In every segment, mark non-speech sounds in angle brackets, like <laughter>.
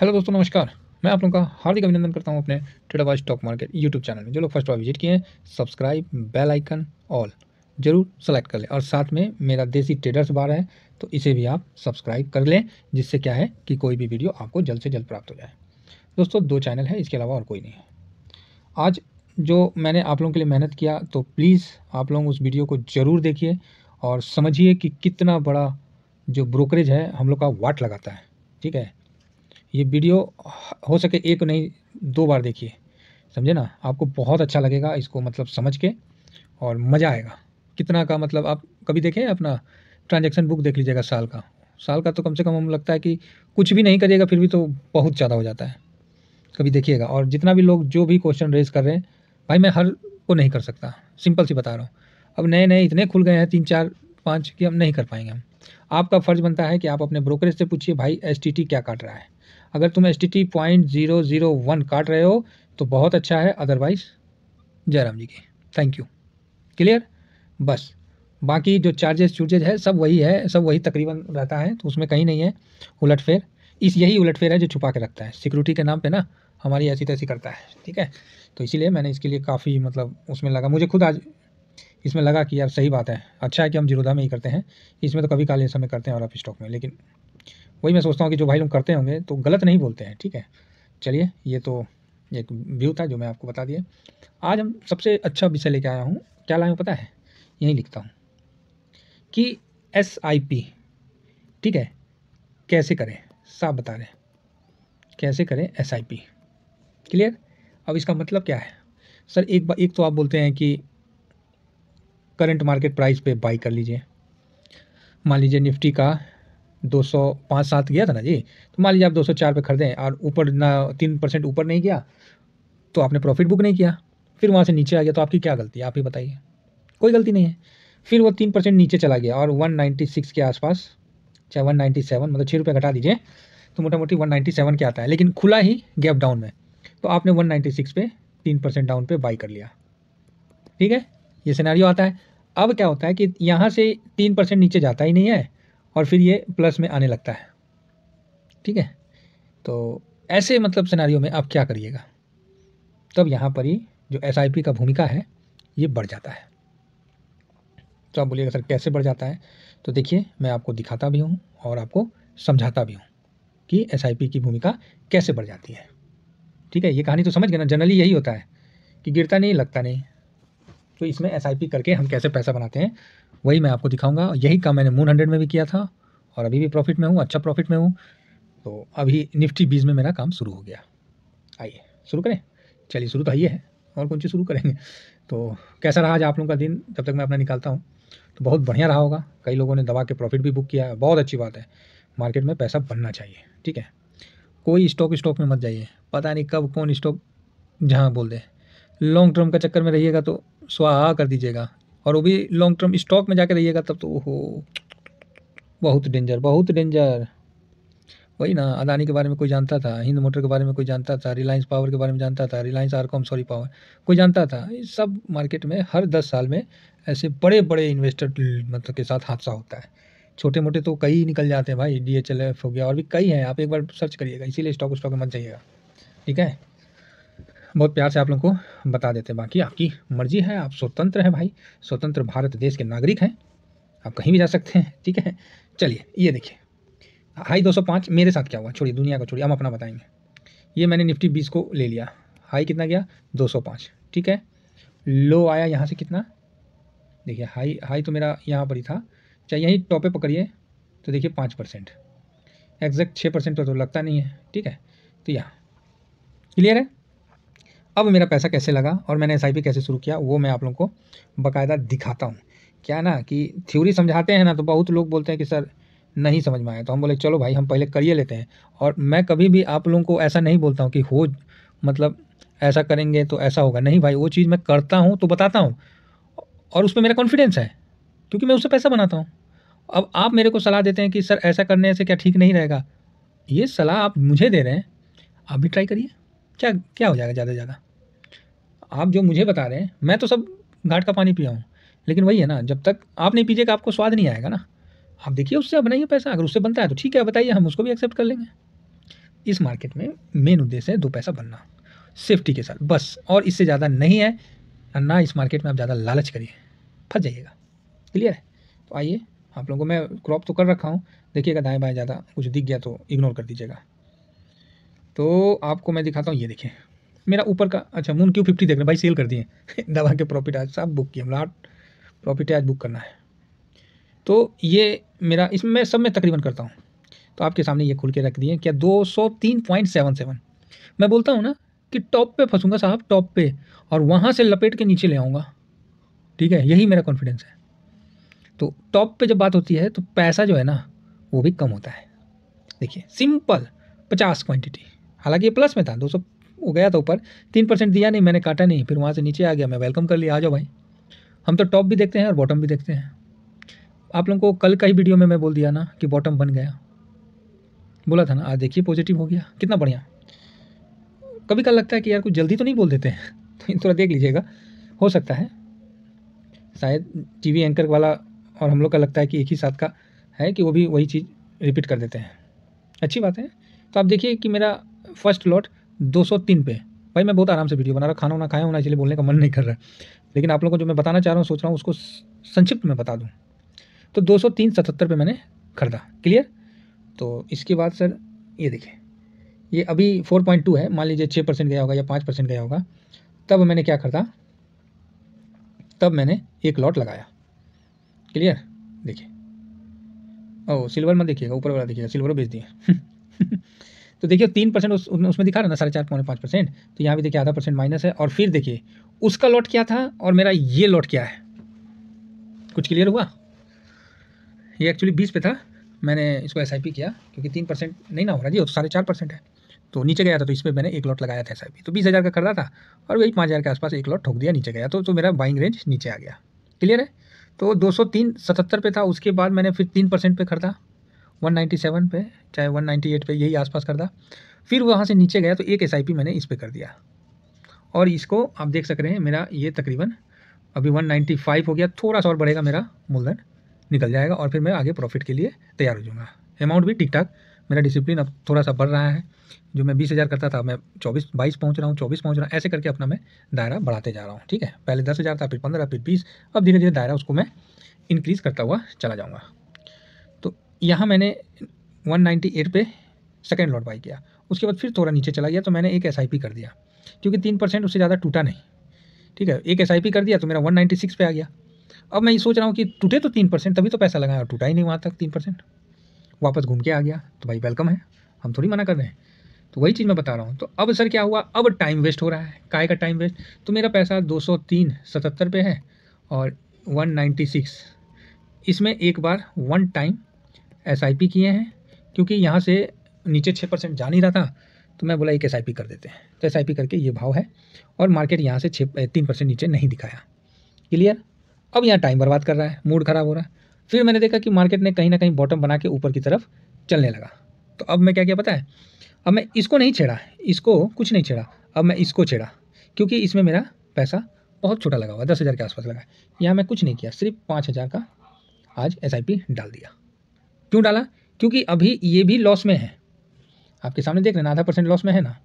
hello दोस्तों नमस्कार मैं आप लोगों का हार्दिक अभिनंदन करता हूं अपने wise stock market YouTube channel में जो लोग फर्स्ट बार विजिट किए हैं सब्सक्राइब बेल आइकन ऑल जरूर सेलेक्ट कर लें और साथ में मेरा देसी ट्रेडर्स बार है तो इसे भी आप सब्सक्राइब कर लें जिससे क्या है कि कोई भी वीडियो आपको जल्द से जल्द प्राप्त हो जाए दोस्तों दो चैनल है इसके अलावा और कोई नहीं है आज जो मैंने आप लोगों के लिए मेहनत किया तो प्लीज़ आप लोग उस वीडियो को ज़रूर देखिए और समझिए कि कितना बड़ा जो ब्रोकरेज है हम लोग का वाट लगाता है ठीक है ये वीडियो हो सके एक नहीं दो बार देखिए समझे ना आपको बहुत अच्छा लगेगा इसको मतलब समझ के और मज़ा आएगा कितना का मतलब आप कभी देखें अपना ट्रांजैक्शन बुक देख लीजिएगा साल का साल का तो कम से कम हम लगता है कि कुछ भी नहीं करिएगा फिर भी तो बहुत ज़्यादा हो जाता है कभी देखिएगा और जितना भी लोग जो भी क्वेश्चन रेज कर रहे हैं भाई मैं हर को नहीं कर सकता सिंपल सी बता रहा हूँ अब नए नए इतने खुल गए हैं तीन चार पाँच कि हम नहीं कर पाएंगे हम आपका फ़र्ज़ बनता है कि आप अपने ब्रोकरेज से पूछिए भाई एस क्या काट रहा है अगर तुम S T T point zero zero one काट रहे हो तो बहुत अच्छा है अदरवाइज़ जयराम जी की थैंक यू क्लियर बस बाकी जो चार्जेस चूर्जेज है सब वही है सब वही तकरीबन रहता है तो उसमें कहीं नहीं है उलटफेर इस यही उलटफेर है जो छुपा के रखता है सिक्योरिटी के नाम पे ना हमारी ऐसी तैसी करता है ठीक है तो इसीलिए मैंने इसके लिए काफ़ी मतलब उसमें लगा मुझे खुद आज इसमें लगा कि यार सही बात है अच्छा है कि हम जीरोधा में ही करते हैं इसमें तो कभी काले समय करते हैं और आप स्टॉक में लेकिन वही मैं सोचता हूँ कि जो भाई लोग करते होंगे तो गलत नहीं बोलते हैं ठीक है चलिए ये तो एक व्यू था जो मैं आपको बता दिया आज हम सबसे अच्छा विषय लेके आया हूँ क्या लाया हूँ पता है यहीं लिखता हूँ कि एस आई पी ठीक है कैसे करें साफ बता रहे कैसे करें एस आई पी क्लियर अब इसका मतलब क्या है सर एक बार एक तो आप बोलते हैं कि करंट मार्केट प्राइस पे बाई कर लीजिए मान लीजिए निफ्टी का दो सौ पाँच सात गया था ना जी तो मान लीजिए आप दो सौ चार पर खरीदें और ऊपर ना तीन परसेंट ऊपर नहीं गया तो आपने प्रॉफिट बुक नहीं किया फिर वहाँ से नीचे आ गया तो आपकी क्या गलती है आप ही बताइए कोई गलती नहीं है फिर वो तीन परसेंट नीचे चला गया और वन नाइन्टी सिक्स के आसपास चाहे वन नाइन्टी सेवन मतलब छः रुपये घटा दीजिए तो मोटा मोटी वन नाइन्टी सेवन के आता है लेकिन खुला ही गैप डाउन में तो आपने वन नाइन्टी सिक्स पे तीन परसेंट डाउन पे बाई कर लिया ठीक है ये सिनेरियो आता है अब क्या होता है कि यहाँ से तीन परसेंट नीचे जाता ही नहीं है और फिर ये प्लस में आने लगता है ठीक है तो ऐसे मतलब सिनारियों में आप क्या करिएगा तब यहाँ पर ही जो एस का भूमिका है ये बढ़ जाता है तो आप बोलिएगा सर कैसे बढ़ जाता है तो देखिए मैं आपको दिखाता भी हूँ और आपको समझाता भी हूँ कि एस की भूमिका कैसे बढ़ जाती है ठीक है ये कहानी तो समझ गए ना जनरली यही होता है कि गिरता नहीं लगता नहीं तो इसमें एस करके हम कैसे पैसा बनाते हैं वही मैं आपको दिखाऊंगा यही काम मैंने मून हंड्रेड में भी किया था और अभी भी प्रॉफिट में हूँ अच्छा प्रॉफिट में हूँ तो अभी निफ्टी बीज में मेरा काम शुरू हो गया आइए शुरू करें चलिए शुरू तो आइए है और कौन चीज़ शुरू करेंगे तो कैसा रहा आज आप लोगों का दिन जब तक मैं अपना निकालता हूँ तो बहुत बढ़िया रहा होगा कई लोगों ने दवा के प्रॉफिट भी बुक किया है बहुत अच्छी बात है मार्केट में पैसा बनना चाहिए ठीक है कोई स्टॉक स्टॉक में मत जाइए पता नहीं कब कौन स्टॉक जहाँ बोल दे लॉन्ग टर्म का चक्कर में रहिएगा तो स्वाहा कर दीजिएगा और वो भी लॉन्ग टर्म स्टॉक में जाके रहिएगा तब तो ओहो बहुत डेंजर बहुत डेंजर वही ना अदानी के बारे में कोई जानता था हिंद मोटर के बारे में कोई जानता था रिलायंस पावर के बारे में जानता था रिलायंस आरकॉम सॉरी पावर कोई जानता था सब मार्केट में हर दस साल में ऐसे बड़े बड़े इन्वेस्टर मतलब के साथ हादसा होता है छोटे मोटे तो कई निकल जाते हैं भाई डी एच एल एफ हो गया और भी कई हैं आप एक बार सर्च करिएगा इसीलिए स्टॉक स्टॉक में मत जाइएगा ठीक है बहुत प्यार से आप लोगों को बता देते हैं बाकी आपकी मर्जी है आप स्वतंत्र हैं भाई स्वतंत्र भारत देश के नागरिक हैं आप कहीं भी जा सकते हैं ठीक है चलिए ये देखिए हाई 205 मेरे साथ क्या हुआ छोड़िए दुनिया को छोड़िए हम अपना बताएंगे ये मैंने निफ्टी बीस को ले लिया हाई कितना गया दो ठीक है लो आया यहाँ से कितना देखिए हाई हाई तो मेरा यहाँ पर ही था चाहे यहीं टॉपे पकड़िए तो देखिए पाँच परसेंट एग्जैक्ट छः परसेंट तो, तो लगता नहीं है ठीक है तो यहाँ क्लियर है अब मेरा पैसा कैसे लगा और मैंने एस कैसे शुरू किया वो मैं आप लोगों को बाकायदा दिखाता हूँ क्या ना कि थ्योरी समझाते हैं ना तो बहुत लोग बोलते हैं कि सर नहीं समझ में आया तो हम बोले चलो भाई हम पहले करिए लेते हैं और मैं कभी भी आप लोगों को ऐसा नहीं बोलता हूँ कि हो मतलब ऐसा करेंगे तो ऐसा होगा नहीं भाई वो चीज़ मैं करता हूँ तो बताता हूँ और उसमें मेरा कॉन्फिडेंस है क्योंकि मैं उससे पैसा बनाता हूँ अब आप मेरे को सलाह देते हैं कि सर ऐसा करने से क्या ठीक नहीं रहेगा ये सलाह आप मुझे दे रहे हैं आप भी ट्राई करिए क्या क्या हो जाएगा ज़्यादा से ज़्यादा आप जो मुझे बता रहे हैं मैं तो सब घाट का पानी पिया हूँ लेकिन वही है ना जब तक आप नहीं पीजिएगा आपको स्वाद नहीं आएगा ना आप देखिए उससे बनाइए पैसा अगर उससे बनता है तो ठीक है बताइए हम उसको भी एक्सेप्ट कर लेंगे इस मार्केट में मेन उद्देश्य है दो पैसा बनना सेफ्टी के साथ बस और इससे ज़्यादा नहीं है ना इस मार्केट में आप ज़्यादा लालच करिए फंस जाइएगा क्लियर है तो आइए आप लोगों को मैं क्रॉप तो कर रखा हूँ देखिएगा दाएँ बाएँ ज़्यादा कुछ दिख गया तो इग्नोर कर दीजिएगा तो आपको मैं दिखाता हूँ ये देखें मेरा ऊपर का अच्छा मून क्यू फिफ्टी देख रहे हैं भाई सेल कर दिए <laughs> दवा के प्रॉफिट आज सब बुक किए हम लाट प्रॉफिट आज बुक करना है तो ये मेरा इसमें मैं सब में तकरीबन करता हूँ तो आपके सामने ये खुल के रख दिए क्या दो सौ तीन पॉइंट सेवन सेवन मैं बोलता हूँ ना कि टॉप पे फंसूंगा साहब टॉप पे और वहाँ से लपेट के नीचे ले आऊँगा ठीक है यही मेरा कॉन्फिडेंस है तो टॉप पे जब बात होती है तो पैसा जो है ना वो भी कम होता है देखिए सिंपल पचास क्वांटिटी हालांकि ये प्लस में था दो सौ वो गया था ऊपर तीन परसेंट दिया नहीं मैंने काटा नहीं फिर वहाँ से नीचे आ गया मैं वेलकम कर लिया आ जाओ भाई हम तो टॉप भी देखते हैं और बॉटम भी देखते हैं आप लोगों को कल का ही वीडियो में मैं बोल दिया ना कि बॉटम बन गया बोला था ना आज देखिए पॉजिटिव हो गया कितना बढ़िया कभी कल लगता है कि यार कुछ जल्दी तो नहीं बोल देते हैं <laughs> तो थोड़ा देख लीजिएगा हो सकता है शायद टीवी एंकर वाला और हम लोग का लगता है कि एक ही साथ का है कि वो भी वही चीज़ रिपीट कर देते हैं अच्छी बात है तो आप देखिए कि मेरा फर्स्ट लॉट 203 पे भाई मैं बहुत आराम से वीडियो बना रहा खाना वाना खाया होना इसलिए बोलने का मन नहीं कर रहा है लेकिन आप लोगों को जो मैं बताना चाह रहा हूँ सोच रहा हूँ उसको संक्षिप्त में बता दूँ तो दो सौ तीन सतहत्तर पे मैंने खरीदा क्लियर तो इसके बाद सर ये देखें ये अभी फोर पॉइंट टू है मान लीजिए छः परसेंट गया होगा या पाँच परसेंट गया होगा तब मैंने क्या खरीदा तब मैंने एक लॉट लगाया क्लियर देखिए ओ सिल्वर में देखिएगा ऊपर वाला देखिएगा सिल्वर बेच दिए <laughs> तो देखिए तीन परसेंट उस, उसमें दिखा रहा ना साढ़े चार पौने पाँच परसेंट तो यहाँ भी देखिए आधा परसेंट माइनस है और फिर देखिए उसका लॉट क्या था और मेरा ये लॉट क्या है कुछ क्लियर हुआ ये एक्चुअली बीस पे था मैंने इसको एस किया क्योंकि तीन परसेंट नहीं ना हो रहा जी वो तो साढ़े चार परसेंट है तो नीचे गया था तो इसमें मैंने एक लॉट लगाया था एस तो बीस हज़ार का खरीदा था और वही पाँच हज़ार के आसपास एक लॉट ठोक दिया नीचे गया तो तो मेरा बाइंग रेंज नीचे आ गया क्लियर है तो दो सौ तीन सतहत्तर पे था उसके बाद मैंने फिर तीन परसेंट पर खरीदा 197 पे चाहे 198 पे यही आसपास कर था फिर वहाँ से नीचे गया तो एक एस मैंने इस पर कर दिया और इसको आप देख सक रहे हैं मेरा ये तकरीबन अभी 195 हो गया थोड़ा सा और बढ़ेगा मेरा मूलधन निकल जाएगा और फिर मैं आगे प्रॉफिट के लिए तैयार हो जाऊँगा अमाउंट भी ठीक ठाक मेरा डिसिप्लिन अब थोड़ा सा बढ़ रहा है जो मैं बीस हज़ार करता था मैं चौबीस बाईस पहुंच रहा हूँ चौबीस पहुंच रहा हूँ ऐसे करके अपना मैं दायरा बढ़ाते जा रहा हूँ ठीक है पहले दस हज़ार था फिर पंद्रह फिर बीस अब धीरे धीरे दायरा उसको मैं इंक्रीज़ करता हुआ चला जाऊँगा यहाँ मैंने 198 पे सेकेंड लॉट बाई किया उसके बाद फिर थोड़ा नीचे चला गया तो मैंने एक एस कर दिया क्योंकि तीन परसेंट उससे ज़्यादा टूटा नहीं ठीक है एक एस कर दिया तो मेरा 196 पे आ गया अब मैं ये सोच रहा हूँ कि टूटे तो तीन परसेंट तभी तो पैसा लगाया और टूटा ही नहीं वहाँ तक तीन परसेंट वापस घूम के आ गया तो भाई वेलकम है हम थोड़ी मना कर रहे हैं तो वही चीज़ मैं बता रहा हूँ तो अब सर क्या हुआ अब टाइम वेस्ट हो रहा है काय का टाइम वेस्ट तो मेरा पैसा दो सौ तीन सतहत्तर पे है और वन नाइन्टी सिक्स इसमें एक बार one time S I P किए हैं क्योंकि यहाँ से नीचे छः परसेंट जा नहीं रहा था तो मैं बोला एक एस आई पी कर देते हैं तो एस आई पी करके ये भाव है और मार्केट यहाँ से छः तीन परसेंट नीचे नहीं दिखाया क्लियर अब यहाँ टाइम बर्बाद कर रहा है मूड ख़राब हो रहा है फिर मैंने देखा कि मार्केट ने कहीं ना कहीं बॉटम बना के ऊपर की तरफ चलने लगा तो अब मैं क्या क्या पता है अब मैं इसको नहीं छेड़ा इसको कुछ नहीं छेड़ा अब मैं इसको छेड़ा क्योंकि इसमें मेरा पैसा बहुत छोटा लगा हुआ दस हज़ार के आसपास लगा है यहाँ मैं कुछ नहीं किया सिर्फ पाँच हज़ार का आज एस डाल दिया क्यों डाला क्योंकि अभी ये भी लॉस में है आपके सामने देख रहे हैं आधा परसेंट लॉस में है ना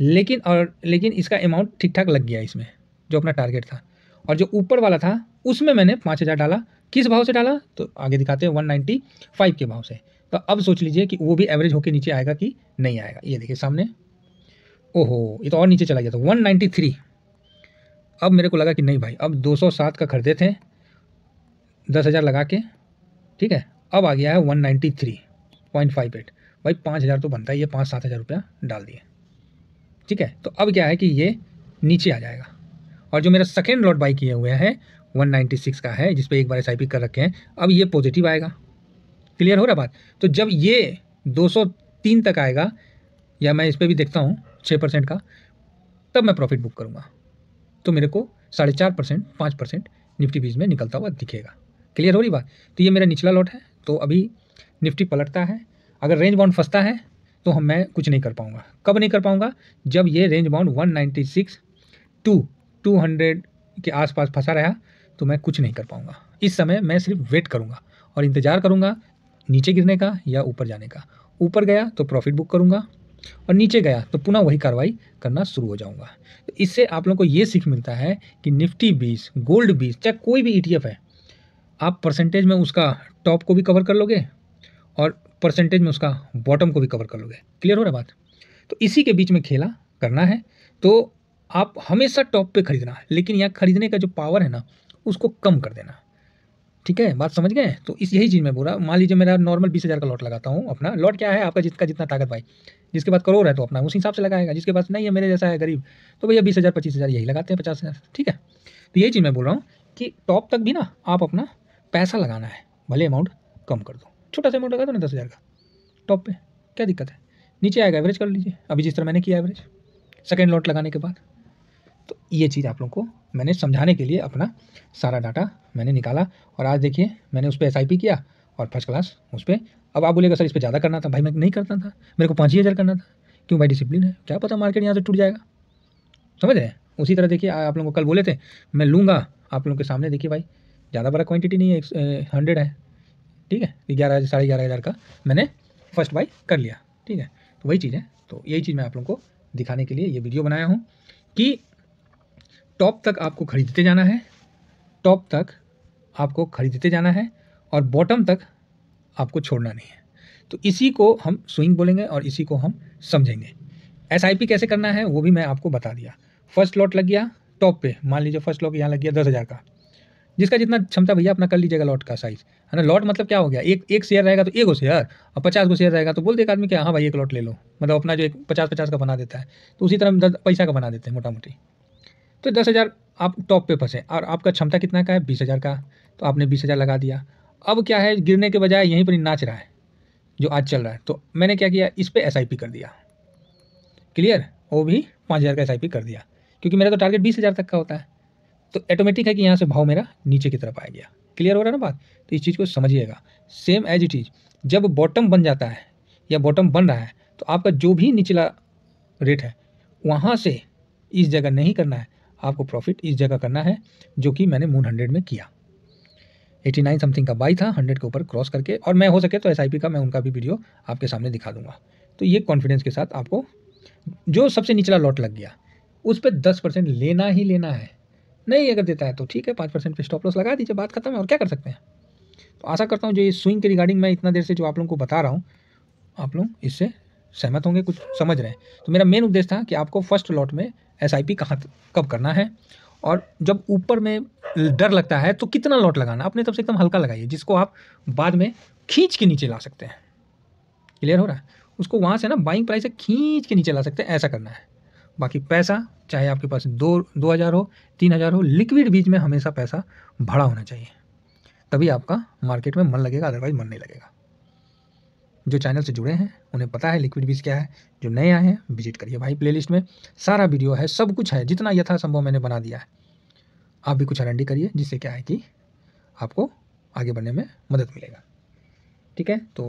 लेकिन और लेकिन इसका अमाउंट ठीक ठाक लग गया इसमें जो अपना टारगेट था और जो ऊपर वाला था उसमें मैंने पाँच हज़ार डाला किस भाव से डाला तो आगे दिखाते हैं वन नाइन्टी फाइव के भाव से तो अब सोच लीजिए कि वो भी एवरेज होकर नीचे आएगा कि नहीं आएगा ये देखिए सामने ओहो ये तो और नीचे चला गया था वन नाइन्टी थ्री अब मेरे को लगा कि नहीं भाई अब दो सौ सात का खरीदे थे दस हज़ार लगा के ठीक है अब आ गया है one ninety three point five eight भाई पाँच हज़ार तो बनता है ये पाँच सात हज़ार रुपया डाल दिए ठीक है तो अब क्या है कि ये नीचे आ जाएगा और जो मेरा सेकेंड लॉट बाई किए हुए हैं 196 का है जिस पर एक बार एस कर रखे हैं अब ये पॉजिटिव आएगा क्लियर हो रहा बात तो जब ये 203 तक आएगा या मैं इस पर भी देखता हूँ छः परसेंट का तब मैं प्रॉफिट बुक करूँगा तो मेरे को साढ़े चार परसेंट पाँच परसेंट निफ्टी बीज में निकलता हुआ दिखेगा क्लियर हो रही बात तो ये मेरा निचला लॉट है तो अभी निफ्टी पलटता है अगर रेंज बाउंड फंसता है तो हम मैं कुछ नहीं कर पाऊँगा कब नहीं कर पाऊँगा जब ये रेंज बाउंड 196 टू हंड्रेड के आसपास फंसा रहा तो मैं कुछ नहीं कर पाऊँगा इस समय मैं सिर्फ वेट करूँगा और इंतज़ार करूँगा नीचे गिरने का या ऊपर जाने का ऊपर गया तो प्रॉफिट बुक करूँगा और नीचे गया तो पुनः वही कार्रवाई करना शुरू हो जाऊँगा तो इससे आप लोगों को ये सीख मिलता है कि निफ्टी बीस गोल्ड बीस चाहे कोई भी ई e है आप परसेंटेज में उसका टॉप को भी कवर कर लोगे और परसेंटेज में उसका बॉटम को भी कवर कर लोगे क्लियर हो रहा बात तो इसी के बीच में खेला करना है तो आप हमेशा टॉप पे खरीदना लेकिन यहाँ खरीदने का जो पावर है ना उसको कम कर देना ठीक है बात समझ गए तो इस यही चीज़ में बोल रहा मान लीजिए मेरा नॉर्मल बीस हज़ार का लॉट लगाता हूँ अपना लॉट क्या है आपका जितना जितना ताकत भाई जिसके पास करोड़ है तो अपना उस हिसाब से लगाएगा जिसके पास नहीं है मेरे जैसा है गरीब तो भैया बीस हज़ार पच्चीस हज़ार यही लगाते हैं पचास हज़ार ठीक है तो यही चीज़ मैं बोल रहा हूँ कि टॉप तक भी ना आप अपना पैसा लगाना है भले अमाउंट कम कर दो छोटा सा अमाउंट लगा दो ना दस हज़ार का टॉप पे क्या दिक्कत है नीचे आएगा एवरेज कर लीजिए अभी जिस तरह मैंने किया एवरेज सेकेंड लॉट लगाने के बाद तो ये चीज़ आप लोग को मैंने समझाने के लिए अपना सारा डाटा मैंने निकाला और आज देखिए मैंने उस पर एस किया और फर्स्ट क्लास उस पर अब आप बोलेगा सर इस पर ज़्यादा करना था भाई मैं नहीं करता था मेरे को पाँच ही हज़ार करना था क्यों भाई डिसिप्लिन है क्या पता मार्केट यहाँ से टूट जाएगा समझ रहे हैं उसी तरह देखिए आप लोगों को कल बोले थे मैं लूँगा आप लोगों के सामने देखिए भाई ज़्यादा बड़ा क्वांटिटी नहीं है हंड्रेड है ठीक है ग्यारह साढ़े ग्यारह हज़ार का मैंने फर्स्ट बाई कर लिया ठीक है तो वही चीज़ है तो यही चीज़ मैं आप लोगों को दिखाने के लिए ये वीडियो बनाया हूँ कि टॉप तक आपको खरीदते जाना है टॉप तक आपको खरीदते जाना है और बॉटम तक आपको छोड़ना नहीं है तो इसी को हम स्विंग बोलेंगे और इसी को हम समझेंगे एस कैसे करना है वो भी मैं आपको बता दिया फर्स्ट लॉट लग गया टॉप पे मान लीजिए फर्स्ट लॉट यहाँ लग गया दस हज़ार का जिसका जितना क्षमता भैया अपना कर लीजिएगा लॉट का साइज है ना लॉट मतलब क्या हो गया एक एक शेयर रहेगा तो एक शेयर और पचास को शेयर रहेगा तो बोल एक आदमी क्या हाँ भाई एक लॉट ले लो मतलब अपना जो एक पचास पचास का बना देता है तो उसी तरह दस पैसा का बना देते हैं मोटा मोटी तो दस हज़ार आप टॉप पे फंसे और आपका क्षमता कितना का है बीस हज़ार का तो आपने बीस हज़ार लगा दिया अब क्या है गिरने के बजाय यहीं पर नाच रहा है जो आज चल रहा है तो मैंने क्या किया इस पर एस कर दिया क्लियर वो भी पाँच हज़ार का एस कर दिया क्योंकि मेरा तो टारगेट बीस हज़ार तक का होता है तो ऑटोमेटिक है कि यहाँ से भाव मेरा नीचे की तरफ आ गया क्लियर हो रहा है ना बात तो इस चीज़ को समझिएगा सेम एज इट इज़ जब बॉटम बन जाता है या बॉटम बन रहा है तो आपका जो भी निचला रेट है वहाँ से इस जगह नहीं करना है आपको प्रॉफिट इस जगह करना है जो कि मैंने मून हंड्रेड में किया एटी नाइन समथिंग का बाई था हंड्रेड के ऊपर क्रॉस करके और मैं हो सके तो एस का मैं उनका भी वीडियो आपके सामने दिखा दूंगा तो ये कॉन्फिडेंस के साथ आपको जो सबसे निचला लॉट लग गया उस पर दस परसेंट लेना ही लेना है नहीं अगर देता है तो ठीक है पाँच परसेंट पर स्टॉप लॉस लगा दीजिए बात खत्म है और क्या कर सकते हैं तो आशा करता हूँ जो ये स्विंग के रिगार्डिंग मैं इतना देर से जो आप लोगों को बता रहा हूँ आप लोग इससे सहमत होंगे कुछ समझ रहे हैं तो मेरा मेन उद्देश्य था कि आपको फर्स्ट लॉट में एस आई पी कहाँ कब करना है और जब ऊपर में डर लगता है तो कितना लॉट लगाना अपने तब से एकदम हल्का लगाइए जिसको आप बाद में खींच के नीचे ला सकते हैं क्लियर हो रहा है उसको वहाँ से ना बाइंग प्राइस से खींच के नीचे ला सकते हैं ऐसा करना है बाकी पैसा चाहे आपके पास दो दो हज़ार हो तीन हज़ार हो लिक्विड बीज में हमेशा पैसा भरा होना चाहिए तभी आपका मार्केट में मन लगेगा अदरवाइज मन नहीं लगेगा जो चैनल से जुड़े हैं उन्हें पता है लिक्विड बीज क्या है जो नए आए हैं विजिट करिए भाई प्लेलिस्ट में सारा वीडियो है सब कुछ है जितना यथासंभव मैंने बना दिया है आप भी कुछ अरंडी करिए जिससे क्या है कि आपको आगे बढ़ने में मदद मिलेगा ठीक है तो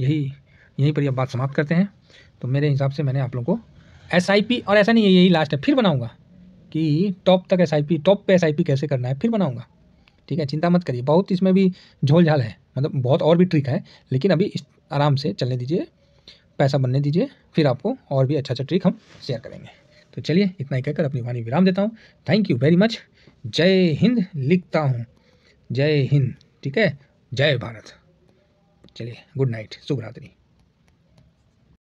यही यहीं पर यह बात समाप्त करते हैं तो मेरे हिसाब से मैंने आप लोगों को एस और ऐसा नहीं है यही लास्ट है फिर बनाऊँगा कि टॉप तक एस टॉप पे एस कैसे करना है फिर बनाऊँगा ठीक है चिंता मत करिए बहुत इसमें भी झोल झाल है मतलब बहुत और भी ट्रिक है लेकिन अभी आराम से चलने दीजिए पैसा बनने दीजिए फिर आपको और भी अच्छा अच्छा ट्रिक हम शेयर करेंगे तो चलिए इतना ही कहकर अपनी वाणी विराम देता हूँ थैंक यू वेरी मच जय हिंद लिखता हूँ जय हिंद ठीक है जय भारत चलिए गुड नाइट शुभ रात्रि